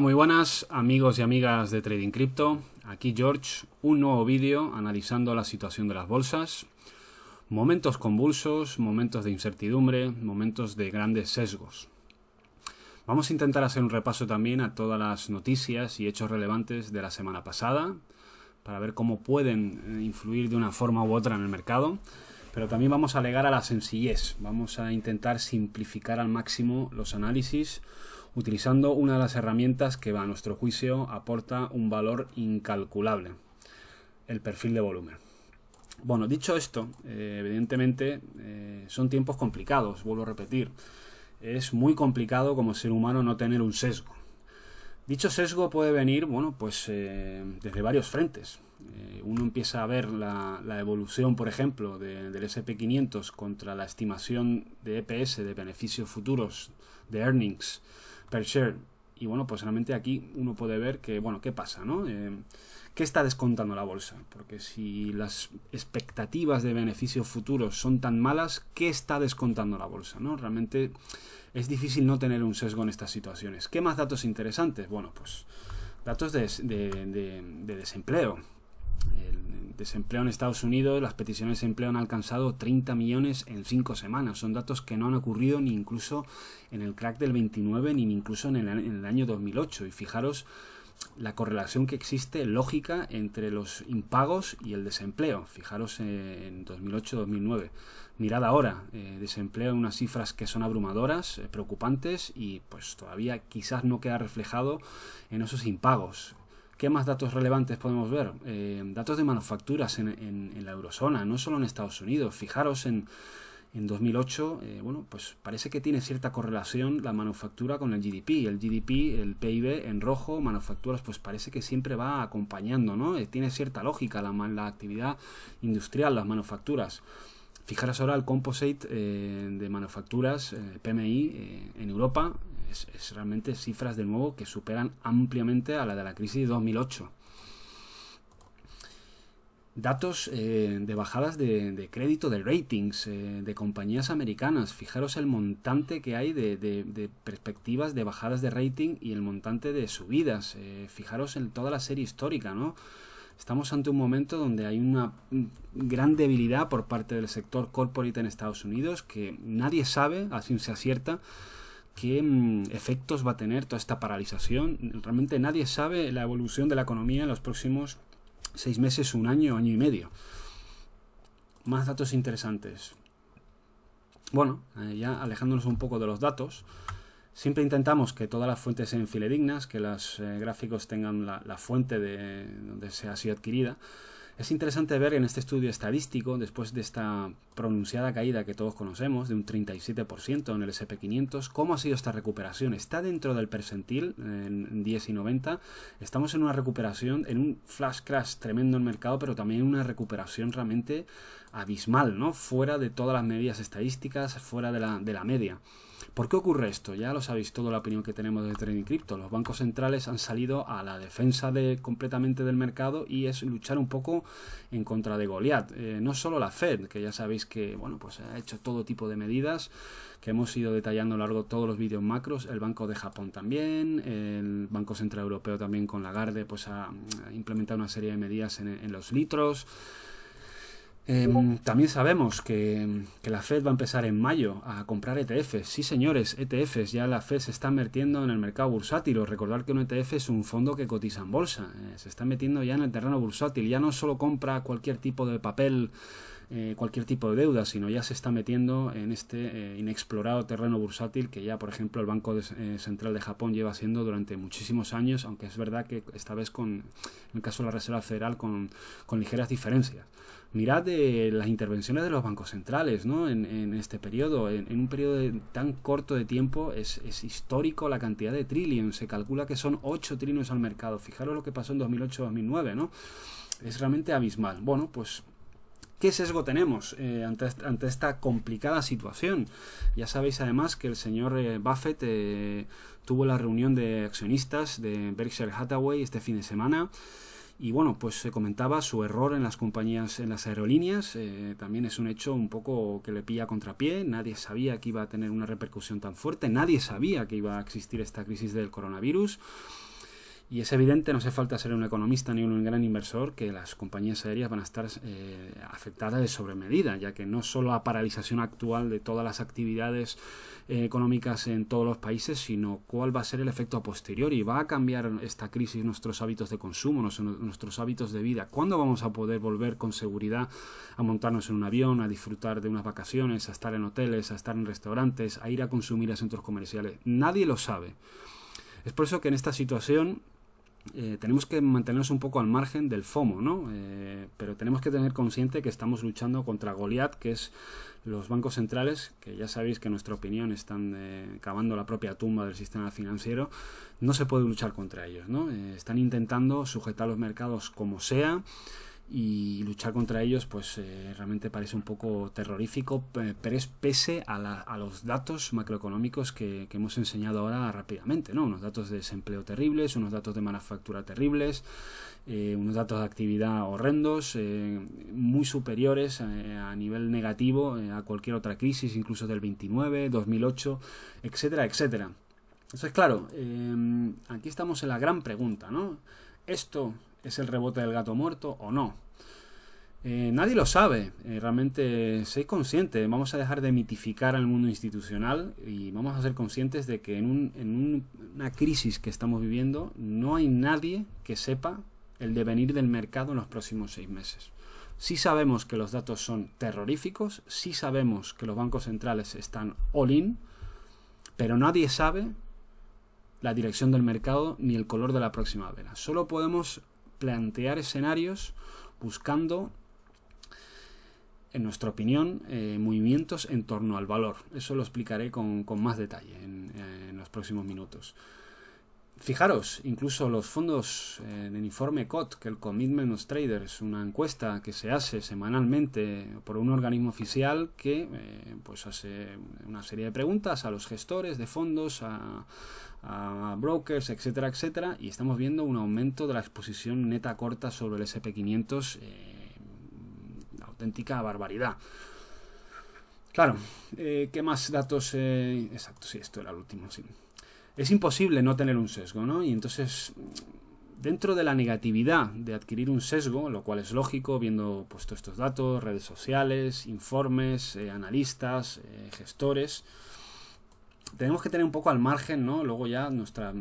muy buenas amigos y amigas de Trading Crypto. Aquí George, un nuevo vídeo analizando la situación de las bolsas. Momentos convulsos, momentos de incertidumbre, momentos de grandes sesgos. Vamos a intentar hacer un repaso también a todas las noticias y hechos relevantes de la semana pasada para ver cómo pueden eh, influir de una forma u otra en el mercado. Pero también vamos a alegar a la sencillez, vamos a intentar simplificar al máximo los análisis utilizando una de las herramientas que a nuestro juicio aporta un valor incalculable, el perfil de volumen. Bueno, dicho esto, eh, evidentemente eh, son tiempos complicados, vuelvo a repetir. Es muy complicado como ser humano no tener un sesgo. Dicho sesgo puede venir, bueno, pues eh, desde varios frentes. uno empieza a ver la, evolución, por ejemplo, del SP500 contra la estimación de EPS de beneficios futuros, de earnings, per share. Y bueno, pues realmente aquí uno puede ver que, bueno, ¿qué pasa? ¿no? Eh, ¿Qué está descontando la bolsa? Porque si las expectativas de beneficio futuro son tan malas, ¿qué está descontando la bolsa? ¿no? Realmente es difícil no tener un sesgo en estas situaciones. ¿Qué más datos interesantes? Bueno, pues datos de, de desempleo. El desempleo en Estados Unidos, las peticiones de empleo han alcanzado 30 millones en cinco semanas. Son datos que no han ocurrido ni incluso en el crack del 29 ni incluso en el, año 2008. Y fijaros la correlación que existe lógica entre los impagos y el desempleo. Fijaros en 2008-2009. Mirad ahora, eh, desempleo en unas cifras que son abrumadoras, eh, preocupantes y pues todavía quizás no queda reflejado en esos impagos. ¿Qué más datos relevantes podemos ver? Eh, datos de manufacturas en, en, la eurozona, no solo en Estados Unidos. Fijaros en, en 2008, eh, bueno, pues parece que tiene cierta correlación la manufactura con el GDP. El GDP, el PIB en rojo, manufacturas, pues parece que siempre va acompañando, ¿no? Eh, tiene cierta lógica la, la actividad industrial, las manufacturas. Fijaros ahora el composite de manufacturas, PMI, en Europa, es, realmente cifras de nuevo que superan ampliamente a la de la crisis de 2008 datos eh, de bajadas de, crédito, de ratings eh, de compañías americanas. Fijaros el montante que hay de, perspectivas de bajadas de rating y el montante de subidas. Eh, fijaros en toda la serie histórica, ¿no? Estamos ante un momento donde hay una gran debilidad por parte del sector corporate en Estados Unidos que nadie sabe, así se acierta, qué mm, efectos va a tener toda esta paralización. Realmente nadie sabe la evolución de la economía en los próximos seis meses, un año, año y medio. Más datos interesantes. Bueno, eh, ya alejándonos un poco de los datos, siempre intentamos que todas las fuentes sean filedignas, que los eh, gráficos tengan la, la fuente de donde se ha sido adquirida. Es interesante ver en este estudio estadístico, después de esta pronunciada caída que todos conocemos, de un 37% en el SP500, cómo ha sido esta recuperación. Está dentro del percentil en 10 y 90. Estamos en una recuperación, en un flash crash tremendo en el mercado, pero también una recuperación realmente abismal, ¿no? Fuera de todas las medidas estadísticas, fuera de la, de la media. ¿Por qué ocurre esto? Ya lo sabéis toda la opinión que tenemos de Trading Crypto. Los bancos centrales han salido a la defensa completamente del mercado y es luchar un poco en contra de Goliat. Eh, no solo la Fed, que ya sabéis que bueno, pues ha hecho todo tipo de medidas que hemos ido detallando a lo largo de todos los vídeos macros, el Banco de Japón también, el Banco Central Europeo también con Lagarde pues ha implementado una serie de medidas en los litros. Em, también sabemos que, la Fed va a empezar en mayo a comprar ETFs. Sí, señores, ETFs. Ya la Fed se está metiendo en el mercado bursátil. Recordar que un ETF es un fondo que cotiza en bolsa. Eh, se está metiendo ya en el terreno bursátil. Ya no solo compra cualquier tipo de papel eh, cualquier tipo de deuda, sino ya se está metiendo en este eh, inexplorado terreno bursátil que ya, por ejemplo, el Banco eh, Central de Japón lleva haciendo durante muchísimos años, aunque es verdad que esta vez con, en el caso de la Reserva Federal, con, con ligeras diferencias. Mirad las intervenciones de los bancos centrales ¿no? en, este periodo. En, un periodo tan corto de tiempo es, es, histórico la cantidad de trillions. Se calcula que son 8 trillions al mercado. Fijaros lo que pasó en 2008-2009. ¿no? Es realmente abismal. Bueno, pues ¿Qué sesgo tenemos eh, ante, esta complicada situación? Ya sabéis además que el señor eh, Buffett eh, tuvo la reunión de accionistas de Berkshire Hathaway este fin de semana y bueno, pues se comentaba su error en las compañías, en las aerolíneas. también es un hecho un poco que le pilla contra contrapié. Nadie sabía que iba a tener una repercusión tan fuerte. Nadie sabía que iba a existir esta crisis del coronavirus. Y es evidente, no hace falta ser un economista ni un gran inversor, que las compañías aéreas van a estar eh, afectadas de sobremedida, ya que no solo la paralización actual de todas las actividades eh, económicas en todos los países, sino cuál va a ser el efecto posterior y ¿Va a cambiar esta crisis nuestros hábitos de consumo, nuestros hábitos de vida? ¿Cuándo vamos a poder volver con seguridad a montarnos en un avión, a disfrutar de unas vacaciones, a estar en hoteles, a estar en restaurantes, a ir a consumir a centros comerciales? Nadie lo sabe. Es por eso que en esta situación eh, tenemos que mantenernos un poco al margen del FOMO, ¿no? Eh, pero tenemos que tener consciente que estamos luchando contra Goliath, que es los bancos centrales, que ya sabéis que en nuestra opinión están eh, cavando la propia tumba del sistema financiero, no se puede luchar contra ellos, ¿no? están intentando sujetar los mercados como sea y luchar contra ellos pues eh, realmente parece un poco terrorífico, pero pese a, los datos macroeconómicos que, hemos enseñado ahora rápidamente, ¿no? Unos datos de desempleo terribles, unos datos de manufactura terribles, eh, unos datos de actividad horrendos, eh, muy superiores a nivel negativo a cualquier otra crisis, incluso del 29, 2008, etcétera, etcétera. Entonces, claro, aquí estamos en la gran pregunta, ¿no? ¿Esto es el rebote del gato muerto o no. Eh, nadie lo sabe, eh, realmente soy consciente, vamos a dejar de mitificar al mundo institucional y vamos a ser conscientes de que en, una crisis que estamos viviendo no hay nadie que sepa el devenir del mercado en los próximos seis meses. Sí sabemos que los datos son terroríficos, sí sabemos que los bancos centrales están all-in, pero nadie sabe la dirección del mercado ni el color de la próxima vela. Solo podemos plantear escenarios buscando, en nuestra opinión, eh, movimientos en torno al valor. Eso lo explicaré con, con más detalle en los próximos minutos. Fijaros, incluso los fondos en eh, el informe COT, que el Commitment of Traders, una encuesta que se hace semanalmente por un organismo oficial que eh, pues hace una serie de preguntas a los gestores de fondos, a, brokers, etcétera, etcétera, y estamos viendo un aumento de la exposición neta corta sobre el SP500, eh, auténtica barbaridad. Claro, ¿qué más datos? exacto, sí, esto era el último, sí es imposible no tener un sesgo, ¿no? Y entonces, dentro de la negatividad de adquirir un sesgo, lo cual es lógico, viendo pues, todos estos datos, redes sociales, informes, eh, analistas, eh, gestores, tenemos que tener un poco al margen, ¿no? Luego ya nuestra,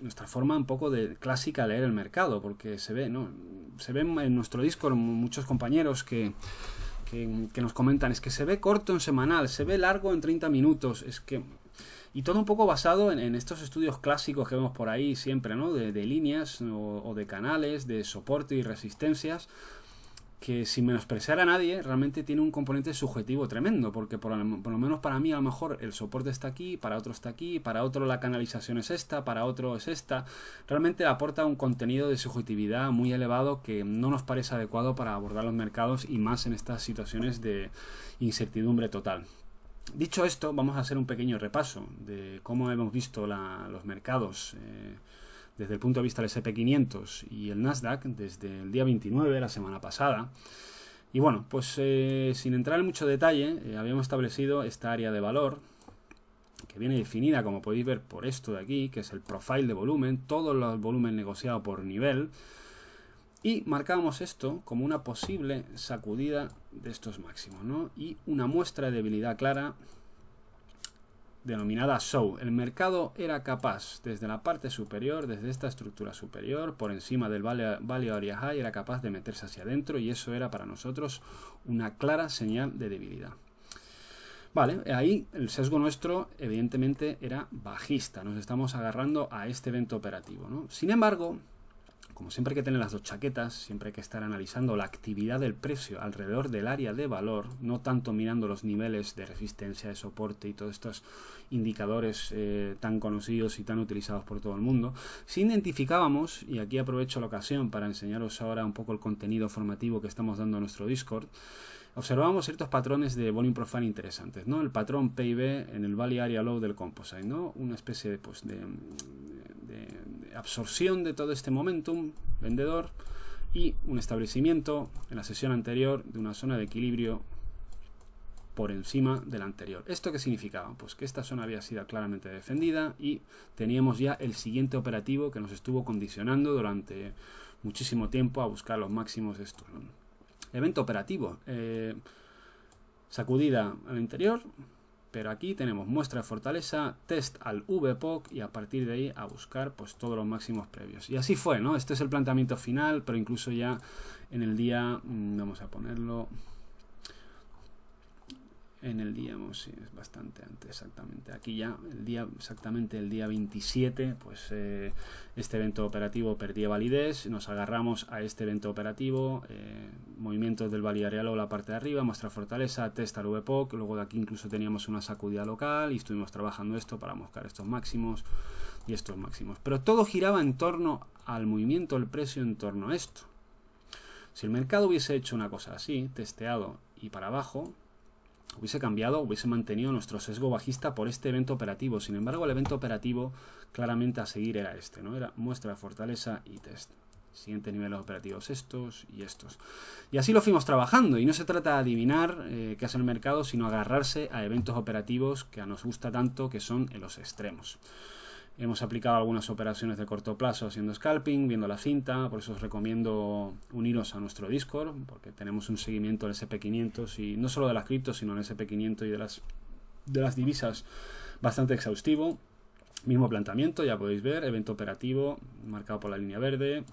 nuestra forma un poco de clásica de leer el mercado, porque se ve, ¿no? Se ven en nuestro Discord muchos compañeros que, que, que nos comentan, es que se ve corto en semanal, se ve largo en 30 minutos, es que y todo un poco basado en, estos estudios clásicos que vemos por ahí siempre, ¿no? De, líneas o, de canales, de soporte y resistencias, que sin menospreciar a nadie, realmente tiene un componente subjetivo tremendo, porque por, por, lo menos para mí a lo mejor el soporte está aquí, para otro está aquí, para otro la canalización es esta, para otro es esta. Realmente aporta un contenido de subjetividad muy elevado que no nos parece adecuado para abordar los mercados y más en estas situaciones de incertidumbre total. Dicho esto, vamos a hacer un pequeño repaso de cómo hemos visto los mercados eh, desde el punto de vista del SP500 y el Nasdaq desde el día 29, de la semana pasada. Y bueno, pues eh, sin entrar en mucho detalle, eh, habíamos establecido esta área de valor que viene definida, como podéis ver, por esto de aquí, que es el profile de volumen, todos los volumen negociados por nivel, y marcábamos esto como una posible sacudida de estos máximos, ¿no? Y una muestra de debilidad clara denominada show. El mercado era capaz, desde la parte superior, desde esta estructura superior, por encima del Value Area High, era capaz de meterse hacia adentro y eso era para nosotros una clara señal de debilidad. Vale, ahí el sesgo nuestro evidentemente era bajista, nos estamos agarrando a este evento operativo. ¿no? Sin embargo, como siempre hay que tener las dos chaquetas, siempre hay que estar analizando la actividad del precio alrededor del área de valor, no tanto mirando los niveles de resistencia, de soporte y todos estos indicadores eh, tan conocidos y tan utilizados por todo el mundo, si identificábamos, y aquí aprovecho la ocasión para enseñaros ahora un poco el contenido formativo que estamos dando a nuestro Discord, observábamos ciertos patrones de volume profile interesantes, ¿no? El patrón PIB en el Valley Area Low del Composite, ¿no? Una especie de, pues, de absorción de todo este momentum vendedor y un establecimiento en la sesión anterior de una zona de equilibrio por encima de la anterior. ¿Esto qué significaba? Pues que esta zona había sido claramente defendida y teníamos ya el siguiente operativo que nos estuvo condicionando durante muchísimo tiempo a buscar los máximos de estos. Evento operativo. Eh, sacudida al interior, pero aquí tenemos muestra de fortaleza, test al VPOC y a partir de ahí a buscar pues, todos los máximos previos. Y así fue, ¿no? Este es el planteamiento final, pero incluso ya en el día, mm, vamos a ponerlo, en el día, sí, es bastante antes, exactamente. Aquí ya, el día, exactamente el día 27, pues eh, este evento operativo perdía validez, nos agarramos a este evento operativo, eh, movimientos del real o la parte de arriba, muestra fortaleza, testa al VPOC, luego de aquí incluso teníamos una sacudida local y estuvimos trabajando esto para buscar estos máximos y estos máximos. Pero todo giraba en torno al movimiento, el precio en torno a esto. Si el mercado hubiese hecho una cosa así, testeado y para abajo, hubiese cambiado, hubiese mantenido nuestro sesgo bajista por este evento operativo. Sin embargo, el evento operativo claramente a seguir era este, ¿no? Era muestra, fortaleza y test. Siguientes niveles operativos estos y estos. Y así lo fuimos trabajando. Y no se trata de adivinar eh, qué hace el mercado, sino agarrarse a eventos operativos que nos gusta tanto, que son en los extremos. Hemos aplicado algunas operaciones de corto plazo haciendo scalping, viendo la cinta, por eso os recomiendo uniros a nuestro Discord, porque tenemos un seguimiento del SP500 y no solo de las criptos, sino del SP500 y de las, de las divisas bastante exhaustivo. Mismo planteamiento, ya podéis ver, evento operativo marcado por la línea verde.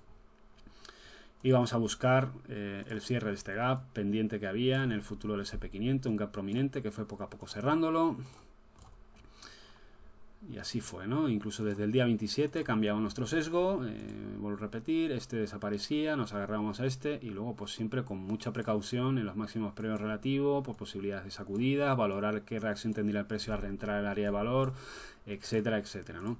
Y vamos a buscar eh, el cierre de este gap pendiente que había en el futuro del SP500, un gap prominente que fue poco a poco cerrándolo. Y así fue, ¿no? Incluso desde el día 27 cambiamos nuestro sesgo, eh, vuelvo a repetir, este desaparecía, nos agarramos a este y luego pues siempre con mucha precaución en los máximos premios relativos, por posibilidades de sacudidas, valorar qué reacción tendría el precio al reentrar el área de valor, etcétera, etcétera, ¿no?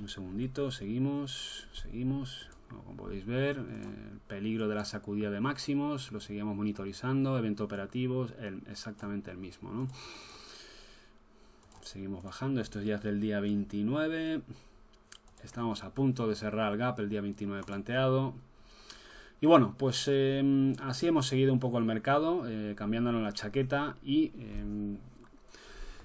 Un segundito, seguimos, seguimos, como podéis ver, eh, el peligro de la sacudida de máximos, lo seguíamos monitorizando, evento operativo exactamente el mismo, ¿no? Seguimos bajando, esto ya es del día 29. Estamos a punto de cerrar el gap el día 29 planteado. Y bueno, pues em, así hemos seguido un poco el mercado, eh, cambiándonos la chaqueta y em,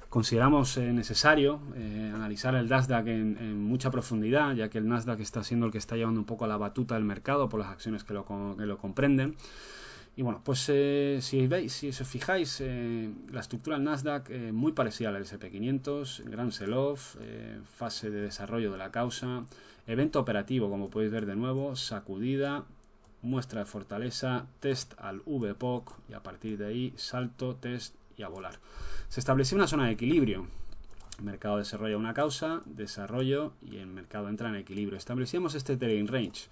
consideramos eh, necesario eh, analizar el Nasdaq en, mucha profundidad, ya que el Nasdaq está siendo el que está llevando un poco a la batuta del mercado por las acciones que lo, que lo comprenden. Y bueno, pues eh, si veis, si os fijáis, eh, la estructura del Nasdaq es eh, muy parecida al SP500, gran sell-off, fase de desarrollo de la causa, evento operativo, como podéis ver de nuevo, sacudida, muestra de fortaleza, test al VPOC y a partir de ahí salto, test y a volar. Se establece una zona de equilibrio. El mercado desarrolla una causa, desarrollo y el mercado entra en equilibrio. Establecíamos este trading range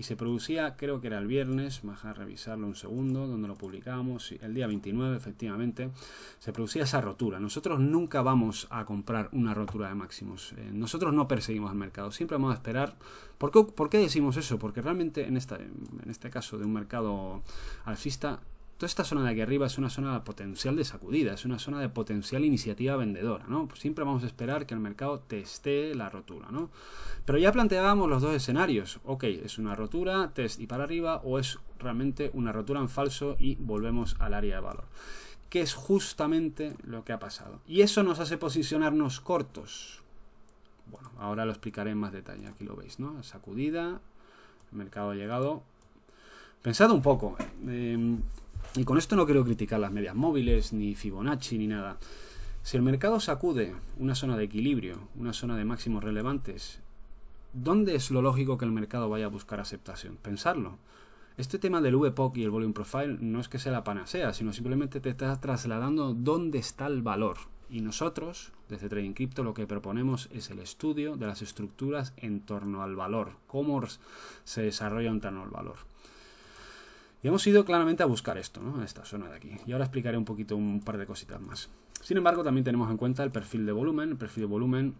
y se producía, creo que era el viernes, vamos a revisarlo un segundo, donde lo publicamos, el día 29 efectivamente, se producía esa rotura. Nosotros nunca vamos a comprar una rotura de máximos, eh, nosotros no perseguimos al mercado, siempre vamos a esperar. ¿Por qué, ¿Por qué, decimos eso? Porque realmente en, esta, en este caso de un mercado alcista esta zona de aquí arriba es una zona potencial de sacudida, es una zona de potencial iniciativa vendedora, ¿no? Pues siempre vamos a esperar que el mercado teste la rotura, ¿no? Pero ya planteábamos los dos escenarios. Ok, es una rotura, test y para arriba, o es realmente una rotura en falso y volvemos al área de valor. Que es justamente lo que ha pasado. Y eso nos hace posicionarnos cortos. Bueno, ahora lo explicaré en más detalle. Aquí lo veis, ¿no? Sacudida, el mercado ha llegado Pensad un poco, eh, y con esto no quiero criticar las medias móviles, ni Fibonacci, ni nada. Si el mercado sacude una zona de equilibrio, una zona de máximos relevantes, ¿dónde es lo lógico que el mercado vaya a buscar aceptación? Pensarlo. Este tema del VPOC y el Volume Profile no es que sea la panacea, sino simplemente te estás trasladando dónde está el valor. Y nosotros, desde Trading Crypto, lo que proponemos es el estudio de las estructuras en torno al valor, cómo se desarrolla en torno al valor. Y hemos ido claramente a buscar esto, Esta zona de aquí. Y ahora explicaré un poquito un par de cositas más. Sin embargo, también tenemos en cuenta el perfil de volumen. El perfil de volumen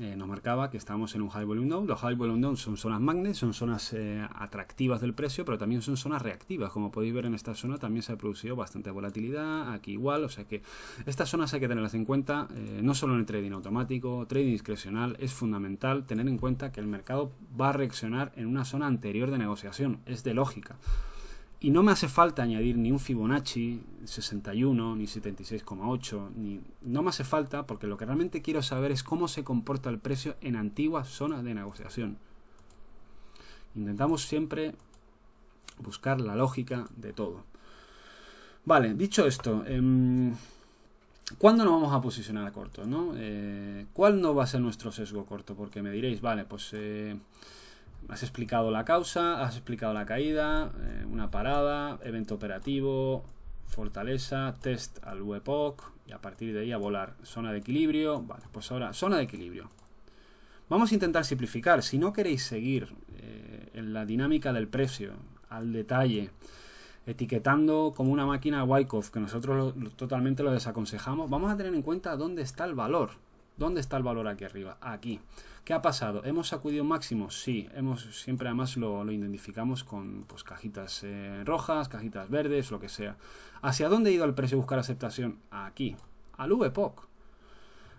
eh, nos marcaba que estábamos en un high volume down. Los high volume down son zonas magnes, son zonas eh, atractivas del precio, pero también son zonas reactivas. Como podéis ver en esta zona también se ha producido bastante volatilidad, aquí igual, o sea que estas zonas hay que tenerlas en cuenta, eh, no solo en el trading automático, trading discrecional, es fundamental tener en cuenta que el mercado va a reaccionar en una zona anterior de negociación, es de lógica. Y no me hace falta añadir ni un Fibonacci 61, ni 76,8, ni no me hace falta porque lo que realmente quiero saber es cómo se comporta el precio en antiguas zonas de negociación. Intentamos siempre buscar la lógica de todo. Vale, dicho esto, em, ¿cuándo nos vamos a posicionar a corto? ¿no? Eh, ¿Cuál no va a ser nuestro sesgo corto? Porque me diréis, vale, pues... Eh, Has explicado la causa, has explicado la caída, eh, una parada, evento operativo, fortaleza, test al webhook y a partir de ahí a volar. Zona de equilibrio, vale, pues ahora zona de equilibrio. Vamos a intentar simplificar. Si no queréis seguir eh, en la dinámica del precio al detalle, etiquetando como una máquina Wyckoff, que nosotros totalmente lo desaconsejamos, vamos a tener en cuenta dónde está el valor. ¿Dónde está el valor aquí arriba? Aquí. ¿Qué ha pasado? ¿Hemos sacudido máximo? Sí, hemos, siempre además lo, lo identificamos con pues, cajitas eh, rojas, cajitas verdes, lo que sea. ¿Hacia dónde he ido al precio buscar aceptación? Aquí, al VPOC.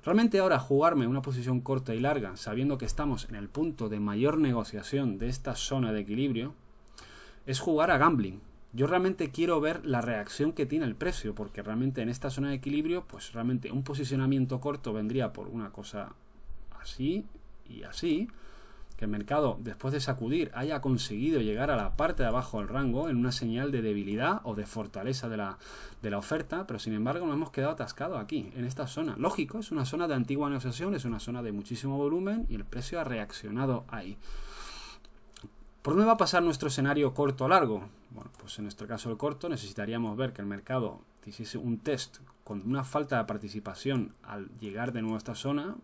Realmente ahora jugarme una posición corta y larga, sabiendo que estamos en el punto de mayor negociación de esta zona de equilibrio, es jugar a gambling. Yo realmente quiero ver la reacción que tiene el precio, porque realmente en esta zona de equilibrio, pues realmente un posicionamiento corto vendría por una cosa así y así. Que el mercado, después de sacudir, haya conseguido llegar a la parte de abajo del rango en una señal de debilidad o de fortaleza de la, de la oferta, pero sin embargo nos hemos quedado atascados aquí, en esta zona. Lógico, es una zona de antigua negociación, es una zona de muchísimo volumen y el precio ha reaccionado ahí. ¿Por dónde va a pasar nuestro escenario corto o largo? Bueno, pues en nuestro caso el corto necesitaríamos ver que el mercado hiciese un test con una falta de participación al llegar de nuevo a esta zona,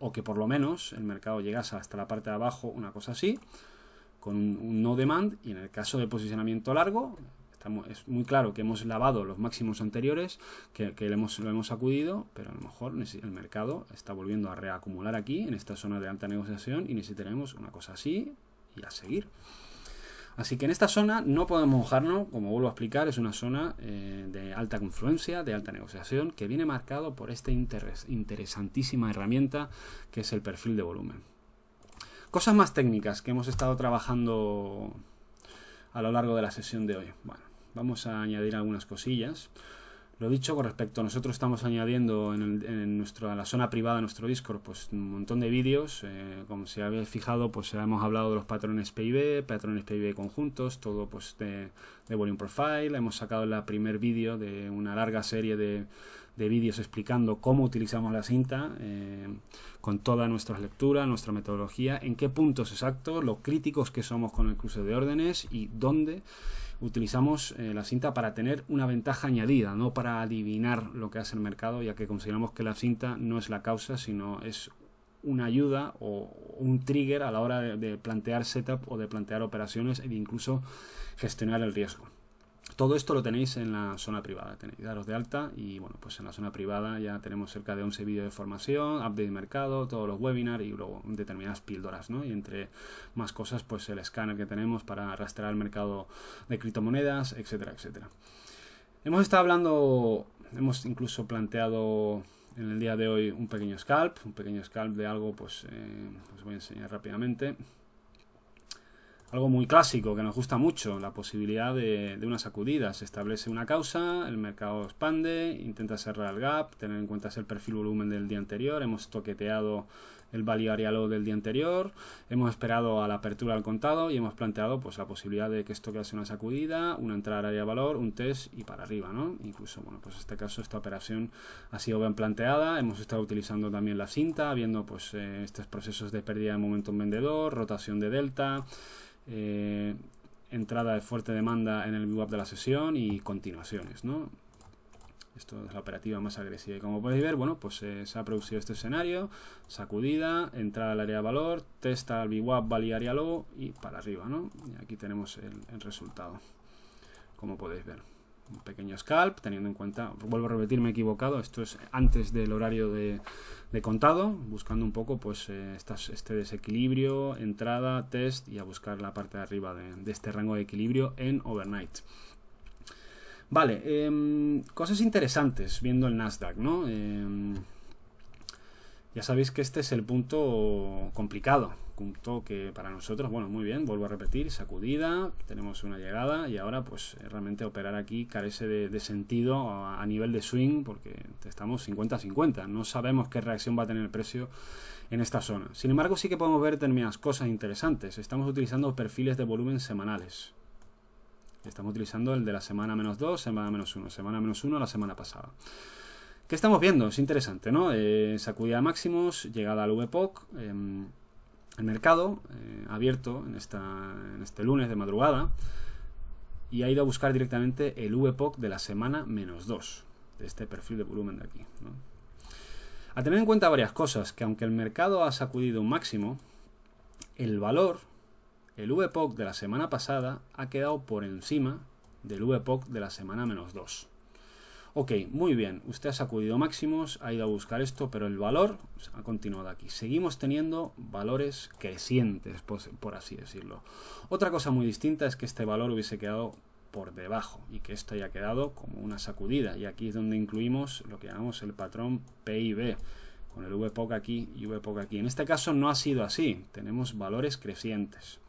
o que por lo menos el mercado llegase hasta la parte de abajo, una cosa así, con un no demand, y en el caso de posicionamiento largo, es muy claro que hemos lavado los máximos anteriores, que, lo hemos acudido, pero a lo mejor el mercado está volviendo a reacumular aquí, en esta zona de alta negociación, y necesitaremos una cosa así, y a seguir. Así que en esta zona no podemos mojarnos, como vuelvo a explicar, es una zona eh, de alta confluencia, de alta negociación, que viene marcado por esta interesantísima herramienta que es el perfil de volumen. Cosas más técnicas que hemos estado trabajando a lo largo de la sesión de hoy. Bueno, vamos a añadir algunas cosillas. Lo dicho con respecto nosotros estamos añadiendo en, en nuestra, la zona privada de nuestro Discord pues un montón de vídeos. Eh, como se habéis fijado, pues hemos hablado de los patrones PIB, patrones PIB conjuntos, todo pues de, de Volume Profile. Hemos sacado el primer vídeo de una larga serie de, vídeos explicando cómo utilizamos la cinta eh, con todas nuestras lecturas, nuestra metodología, en qué puntos exactos, lo críticos que somos con el cruce de órdenes y dónde utilizamos eh, la cinta para tener una ventaja añadida, no para adivinar lo que hace el mercado, ya que consideramos que la cinta no es la causa, sino es una ayuda o un trigger a la hora de plantear setup o de plantear operaciones e incluso gestionar el riesgo. Todo esto lo tenéis en la zona privada, tenéis daros de alta y bueno, pues en la zona privada ya tenemos cerca de 11 vídeos de formación, update de mercado, todos los webinars y luego determinadas píldoras, ¿no? Y entre más cosas, pues el escáner que tenemos para rastrear el mercado de criptomonedas, etcétera, etcétera. Hemos estado hablando, hemos incluso planteado en el día de hoy un pequeño scalp, un pequeño scalp de algo, pues eh, os voy a enseñar rápidamente algo muy clásico que nos gusta mucho, la posibilidad de, una sacudida. Se establece una causa, el mercado expande, intenta cerrar el gap, tener en cuenta el perfil volumen del día anterior, hemos toqueteado el value area low del día anterior, hemos esperado a la apertura al contado y hemos planteado pues la posibilidad de que esto crease una sacudida, una entrada área valor, un test y para arriba, ¿no? Incluso, bueno, pues en este caso esta operación ha sido bien planteada, hemos estado utilizando también la cinta, viendo pues eh, estos procesos de pérdida de momento en vendedor, rotación de delta, eh, entrada de fuerte demanda en el VWAP de la sesión y continuaciones, ¿no? Esto es la operativa más agresiva. Y como podéis ver, bueno, pues eh, se ha producido este escenario, sacudida, entrada al área de valor, testa al VWAP, área low y para arriba, ¿no? Y aquí tenemos el resultado, como podéis ver un pequeño scalp, teniendo en cuenta, vuelvo a repetir, me he equivocado, esto es antes del horario de, contado, buscando un poco pues eh, este desequilibrio, entrada, test y a buscar la parte de arriba de, este rango de equilibrio en overnight. Vale, em, cosas interesantes viendo el Nasdaq, ¿no? Em, ya sabéis que este es el punto complicado, un toque para nosotros, bueno, muy bien, vuelvo a repetir, sacudida, tenemos una llegada y ahora pues eh, realmente operar aquí carece de, sentido a, nivel de swing porque estamos 50-50, no sabemos qué reacción va a tener el precio en esta zona. Sin embargo, sí que podemos ver determinadas cosas interesantes, estamos utilizando perfiles de volumen semanales. Estamos utilizando el de la semana menos 2, semana menos 1, semana menos 1 la semana pasada. ¿Qué estamos viendo? Es interesante, ¿no? Eh, sacudida máximos, llegada al VPOC, eh, em, el mercado ha eh, abierto en, este lunes de madrugada y ha ido a buscar directamente el VPOC de la semana menos 2, de este perfil de volumen de aquí. A tener en cuenta varias cosas, que aunque el mercado ha sacudido un máximo, el valor, el VPOC de la semana pasada, ha quedado por encima del VPOC de la semana menos 2. Ok, muy bien, usted ha sacudido máximos, ha ido a buscar esto, pero el valor ha continuado aquí. Seguimos teniendo valores crecientes, pues, por así decirlo. Otra cosa muy distinta es que este valor hubiese quedado por debajo y que esto haya quedado como una sacudida. Y aquí es donde incluimos lo que llamamos el patrón PIB, con el VPOC aquí y VPOC aquí. En este caso no ha sido así, tenemos valores crecientes.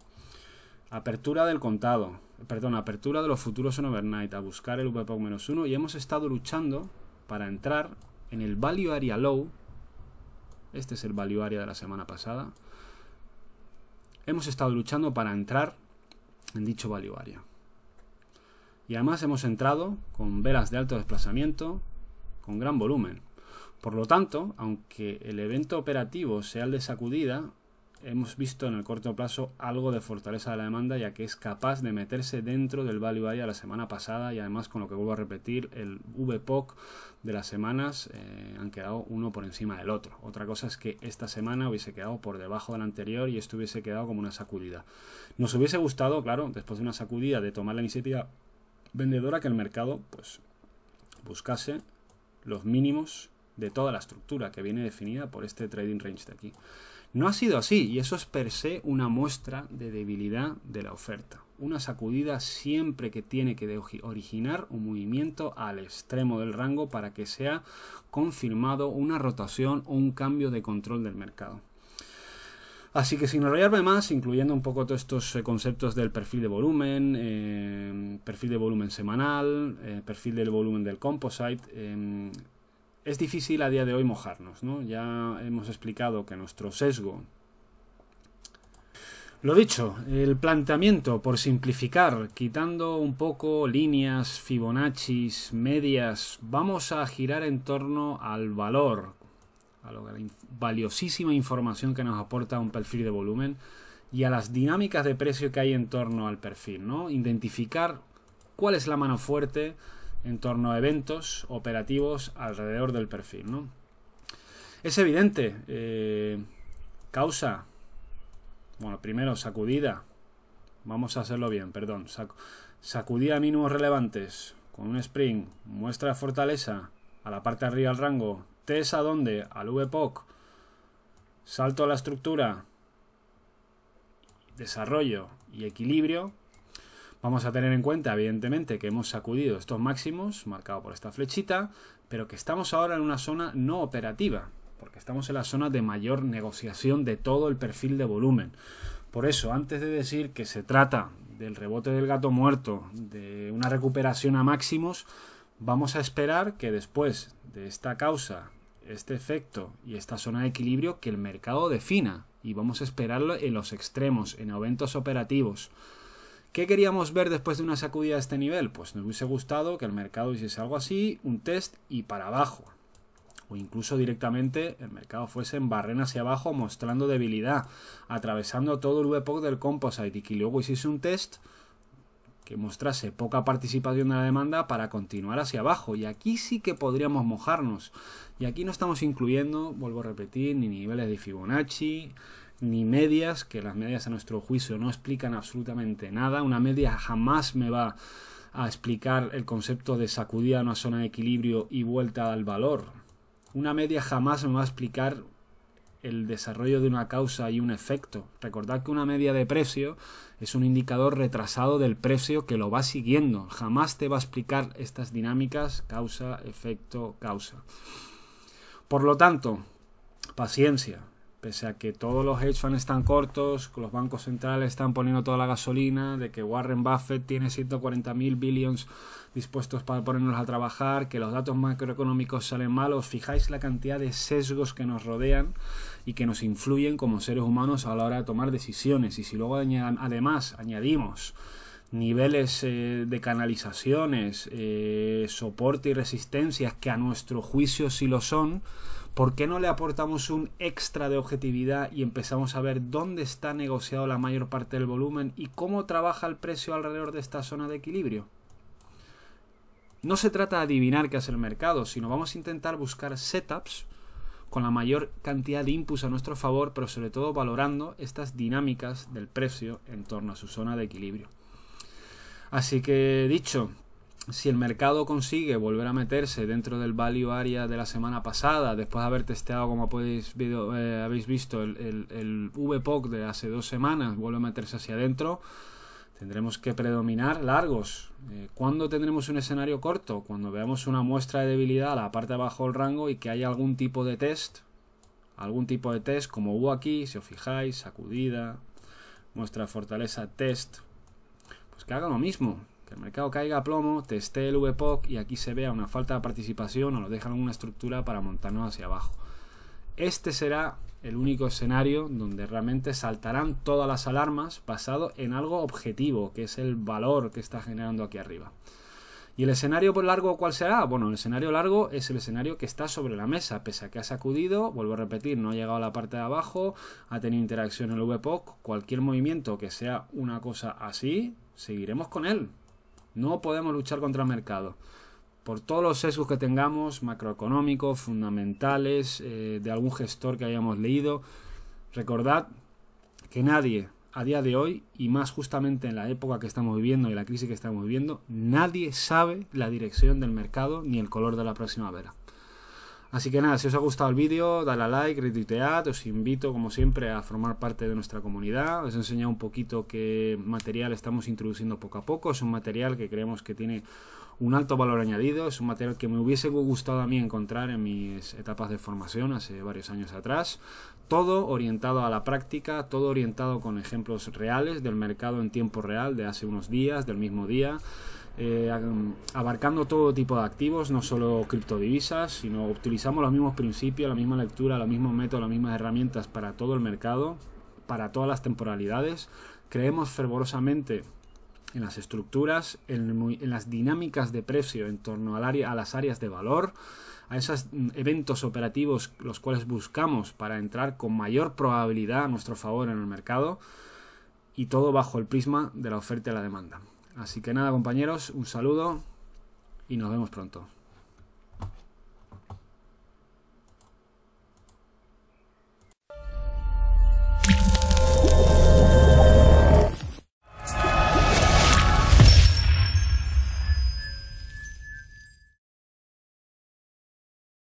Apertura del contado. Perdón, apertura de los futuros en overnight. A buscar el VPOC menos Y hemos estado luchando para entrar en el value area low. Este es el value area de la semana pasada. Hemos estado luchando para entrar en dicho value area. Y además hemos entrado con velas de alto desplazamiento, con gran volumen. Por lo tanto, aunque el evento operativo sea el de sacudida, hemos visto en el corto plazo algo de fortaleza de la demanda, ya que es capaz de meterse dentro del value Area la semana pasada y además con lo que vuelvo a repetir, el VPOC de las semanas eh, han quedado uno por encima del otro. Otra cosa es que esta semana hubiese quedado por debajo del anterior y esto hubiese quedado como una sacudida. Nos hubiese gustado, claro, después de una sacudida, de tomar la iniciativa vendedora que el mercado pues buscase los mínimos de toda la estructura que viene definida por este trading range de aquí. No ha sido así y eso es per se una muestra de debilidad de la oferta. Una sacudida siempre que tiene que originar un movimiento al extremo del rango para que sea confirmado una rotación o un cambio de control del mercado. Así que sin enrollarme más, incluyendo un poco todos estos eh, conceptos del perfil de volumen, eh, perfil de volumen semanal, eh, perfil del volumen del composite, es difícil a día de hoy mojarnos, ¿no? Ya hemos explicado que nuestro sesgo... Lo dicho, el planteamiento, por simplificar, quitando un poco líneas, Fibonacci, medias, vamos a girar en torno al valor, a la valiosísima información que nos aporta un perfil de volumen y a las dinámicas de precio que hay en torno al perfil, ¿no? Identificar cuál es la mano fuerte, en torno a eventos operativos alrededor del perfil. ¿no? Es evidente, eh, causa, bueno, primero sacudida, vamos a hacerlo bien, perdón, sacudida a mínimos relevantes con un spring muestra de fortaleza a la parte arriba del rango, test a dónde, al VPOC, salto a la estructura, desarrollo y equilibrio Vamos a tener en cuenta, evidentemente, que hemos sacudido estos máximos, marcado por esta flechita, pero que estamos ahora en una zona no operativa, porque estamos en la zona de mayor negociación de todo el perfil de volumen. Por eso, antes de decir que se trata del rebote del gato muerto, de una recuperación a máximos, vamos a esperar que después de esta causa, este efecto y esta zona de equilibrio, que el mercado defina. Y vamos a esperarlo en los extremos, en eventos operativos. ¿Qué queríamos ver después de una sacudida a este nivel? Pues nos hubiese gustado que el mercado hiciese algo así, un test y para abajo. O incluso directamente el mercado fuese en barren hacia abajo mostrando debilidad, atravesando todo el VPOC del composite y que luego hiciese un test que mostrase poca participación de la demanda para continuar hacia abajo. Y aquí sí que podríamos mojarnos. Y aquí no estamos incluyendo, vuelvo a repetir, ni niveles de Fibonacci, ni medias, que las medias a nuestro juicio no explican absolutamente nada. Una media jamás me va a explicar el concepto de sacudida a una zona de equilibrio y vuelta al valor. Una media jamás me va a explicar el desarrollo de una causa y un efecto. Recordad que una media de precio es un indicador retrasado del precio que lo va siguiendo. Jamás te va a explicar estas dinámicas causa, efecto, causa. Por lo tanto, paciencia, pese a que todos los hedge funds están cortos, los bancos centrales están poniendo toda la gasolina, de que Warren Buffett tiene 140 mil billions dispuestos para ponernos a trabajar, que los datos macroeconómicos salen malos, fijáis la cantidad de sesgos que nos rodean y que nos influyen como seres humanos a la hora de tomar decisiones. Y si luego además añadimos niveles eh, de canalizaciones, eh, soporte y resistencias que a nuestro juicio sí lo son, ¿Por qué no le aportamos un extra de objetividad y empezamos a ver dónde está negociado la mayor parte del volumen y cómo trabaja el precio alrededor de esta zona de equilibrio? No se trata de adivinar qué hace el mercado, sino vamos a intentar buscar setups con la mayor cantidad de inputs a nuestro favor, pero sobre todo valorando estas dinámicas del precio en torno a su zona de equilibrio. Así que dicho, si el mercado consigue volver a meterse dentro del value area de la semana pasada, después de haber testeado, como podéis eh, habéis visto, el, el, el, VPOC de hace dos semanas, vuelve a meterse hacia adentro, tendremos que predominar largos. Eh, ¿Cuándo tendremos un escenario corto? Cuando veamos una muestra de debilidad a la parte de abajo del rango y que haya algún tipo de test, algún tipo de test como hubo aquí, si os fijáis, sacudida, muestra de fortaleza, test, pues que haga lo mismo el mercado caiga a plomo, testé el VPOC y aquí se vea una falta de participación o lo dejan en una estructura para montarnos hacia abajo. Este será el único escenario donde realmente saltarán todas las alarmas basado en algo objetivo, que es el valor que está generando aquí arriba. ¿Y el escenario por largo cuál será? Bueno, el escenario largo es el escenario que está sobre la mesa, pese a que ha sacudido, vuelvo a repetir, no ha llegado a la parte de abajo, ha tenido interacción en el VPOC, cualquier movimiento que sea una cosa así, seguiremos con él, no podemos luchar contra el mercado. Por todos los sesgos que tengamos, macroeconómicos, fundamentales, eh, de algún gestor que hayamos leído, recordad que nadie a día de hoy, y más justamente en la época que estamos viviendo y la crisis que estamos viviendo, nadie sabe la dirección del mercado ni el color de la próxima vela. Así que nada, si os ha gustado el vídeo, dale a like, retuitead, os invito como siempre a formar parte de nuestra comunidad, os he enseñado un poquito qué material estamos introduciendo poco a poco, es un material que creemos que tiene un alto valor añadido, es un material que me hubiese gustado a mí encontrar en mis etapas de formación hace varios años atrás. Todo orientado a la práctica, todo orientado con ejemplos reales del mercado en tiempo real de hace unos días, del mismo día. Eh, mm, abarcando todo tipo de activos, no solo criptodivisas, sino utilizamos los mismos principios, la misma lectura, los mismos métodos, las mismas herramientas para todo el mercado, para todas las temporalidades. Creemos fervorosamente en las estructuras, en, las dinámicas de precio en torno al área, a las áreas de valor, a esos mm, eventos operativos los cuales buscamos para entrar con mayor probabilidad a nuestro favor en el mercado y todo bajo el prisma de la oferta y la demanda. Así que nada compañeros, un saludo y nos vemos pronto.